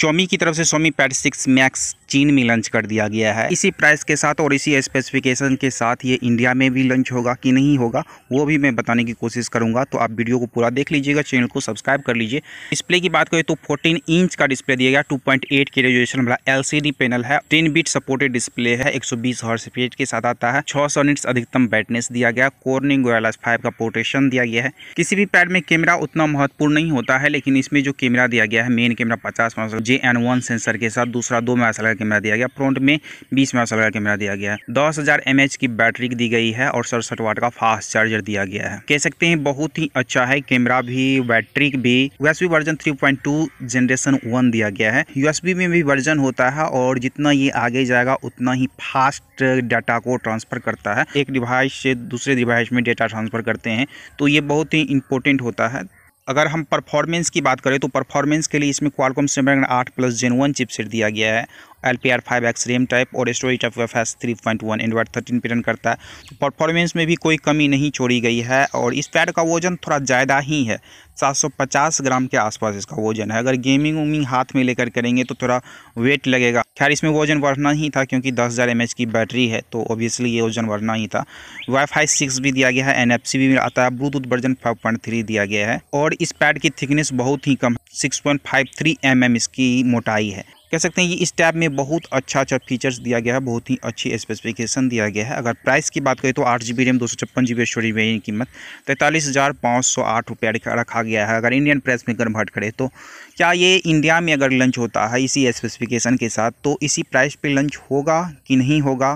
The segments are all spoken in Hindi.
चौमी की तरफ से सोमी पैड सिक्स मैक्स चीन में लॉन्च कर दिया गया है इसी प्राइस के साथ और इसी स्पेसिफिकेशन के साथ ये इंडिया में भी लॉन्च होगा कि नहीं होगा वो भी मैं बताने की कोशिश करूंगा तो आप वीडियो को पूरा देख लीजिएगा चैनल को सब्सक्राइब कर लीजिए डिस्प्ले की बात करें तो 14 इंच का डिस्प्ले दिया गया टू के रेजुएशन वाला एल पैनल है टेन बीट सपोर्टेड डिस्प्ले है एक हॉर्स बीस के साथ आता है छह सौ अधिकतम बैटनेस दिया गया कोर्निंग फाइव का पोटेशन दिया गया है किसी भी पैड में कैमरा उतना महत्वपूर्ण नहीं होता है लेकिन इसमें जो कैमरा दिया गया है मेन कैमरा पचास जे एन वन सेंसर के साथ दूसरा दो मेगा का कैमरा दिया गया फ्रंट में बीस मेगा का कैमरा दिया गया है दस हज़ार एम एच की बैटरी दी गई है और सड़सठ वाट का फास्ट चार्जर दिया गया है कह सकते हैं बहुत ही अच्छा है कैमरा भी बैटरी भी USB version three point two generation one दिया गया है यूएसबी में भी वर्जन होता है और जितना ये आगे जाएगा उतना ही फास्ट डाटा को ट्रांसफर करता है एक डिवाइस से दूसरे डिवाइस में डेटा ट्रांसफर करते हैं तो ये बहुत ही इंपॉर्टेंट होता है अगर हम परफॉर्मेंस की बात करें तो परफॉर्मेंस के लिए इसमें क्वालकॉम स्नैपड्रैगन आठ प्लस जेन वन चिपसेट दिया गया है L P R five X RAM type और storage of F S three point one Android thirteen पिटन रन करता है परफॉर्मेंस तो में भी कोई कमी नहीं छोड़ी गई है और इस पैड का वजन थोड़ा ज़्यादा ही है 750 ग्राम के आसपास इसका वजन है अगर गेमिंग वेमिंग हाथ में लेकर करेंगे तो थोड़ा वेट लगेगा खैर इसमें वजन बढ़ना ही था क्योंकि 10,000 हज़ार की बैटरी है तो ऑब्वियसली ये वजन बढ़ना ही था वाईफाई सिक्स भी दिया गया है एन भी आता है ब्लूटूथ वर्जन 5.3 दिया गया है और इस पैड की थिकनेस बहुत ही कम सिक्स पॉइंट mm इसकी मोटाई है कह सकते हैं ये इस टैब में बहुत अच्छा अच्छा फीचर्स दिया गया है बहुत ही अच्छी स्पेसिफिकेशन दिया गया है अगर प्राइस की बात करें तो आठ जी बी रैम दो सौ छप्पन जी बी स्टोरेज में कीमत तैंतालीस हज़ार पाँच सौ आठ रुपया रखा गया है अगर इंडियन प्राइस में कन्वर्ट करें तो क्या ये इंडिया में अगर लंच होता है इसी स्पेसिफिकेशन के साथ तो इसी प्राइस पर लंच होगा कि नहीं होगा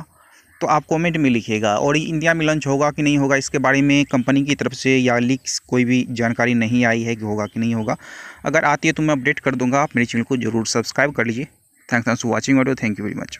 तो आप कमेंट में लिखिएगा और इंडिया में लंच होगा कि नहीं होगा इसके बारे में कंपनी की तरफ से या लीक्स कोई भी जानकारी नहीं आई है कि होगा कि नहीं होगा अगर आती है तो मैं अपडेट कर दूंगा आप मेरे चैनल को जरूर सब्सक्राइब कर लीजिए thanks for watching audio thank you very much